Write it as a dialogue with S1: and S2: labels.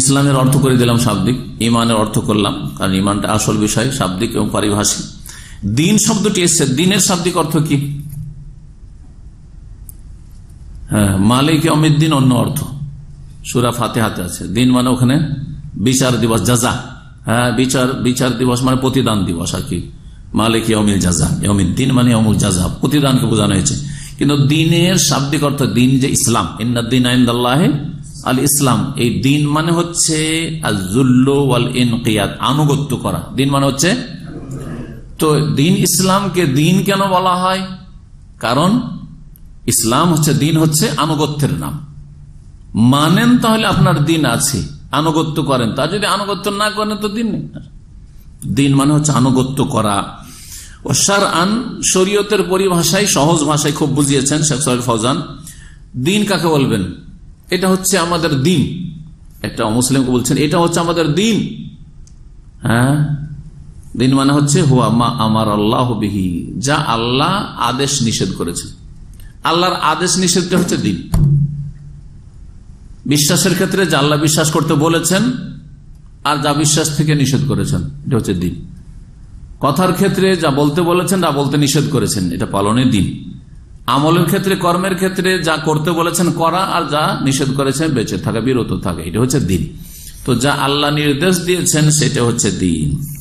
S1: ইসলামের অর্থ করে দিলাম শাব্দিক ইমানের অর্থ করলাম কারণ ইমানটা আসল বিষয় শাব্দিক এবং পারিভাষিক দিন শব্দটি এসছে দিনের শাব্দিক অর্থ কি হ্যাঁ মালিক দিন অন্য অর্থ সুরা ফাতে হাতে আছে দিন মানে ওখানে বিচার দিবস যাজা হ্যাঁ বিচার বিচার দিবস মানে প্রতিদান দিবস আর কি মালিক ইয়মিল জাজা অমিত দিন মানে অমুল জাজা প্রতিদানকে বোঝানো হয়েছে কিন্তু দিনের শাব্দিক অর্থ দিন যে ইসলাম ইন্দিন আইন্দাল্লাহে আল ইসলাম এই দিন মানে হচ্ছে আনুগত্য করা দিন মানে হচ্ছে তো দিন ইসলামকে দিন কেন বলা হয় কারণ ইসলাম হচ্ছে দিন হচ্ছে আনুগত্যের নাম মানেন তাহলে আপনার দিন আছে আনুগত্য করেন তা যদি আনুগত্য না করেন তো দিন নেই দিন মানে হচ্ছে আনুগত্য করা ও সার আন শরীয়তের পরিভাষায় সহজ ভাষায় খুব বুঝিয়েছেন শেখ সহেব ফৌজান দিন কাকে বলবেন এটা হচ্ছে আমাদের দিন একটা মুসলিম বলছেন এটা হচ্ছে আমাদের দিন হ্যাঁ দিন মানে হচ্ছে হুয়া মা আমার আল্লাহ বিহি যা আল্লাহ আদেশ নিষেধ করেছেন আল্লাহর আদেশ নিষেধটা হচ্ছে দিন বিশ্বাসের ক্ষেত্রে যা আল্লাহ বিশ্বাস করতে বলেছেন আর যা বিশ্বাস থেকে নিষেধ করেছেন এটা হচ্ছে দিন কথার ক্ষেত্রে যা বলতে বলেছেন তা বলতে নিষেধ করেছেন এটা পালনের দিন আমলের ক্ষেত্রে কর্মের ক্ষেত্রে যা করতে বলেছেন করা আর যা নিষেধ করেছেন বেঁচে থাকা বিরত থাকে এটা হচ্ছে দিন তো যা আল্লাহ নির্দেশ দিয়েছেন সেটা হচ্ছে দিন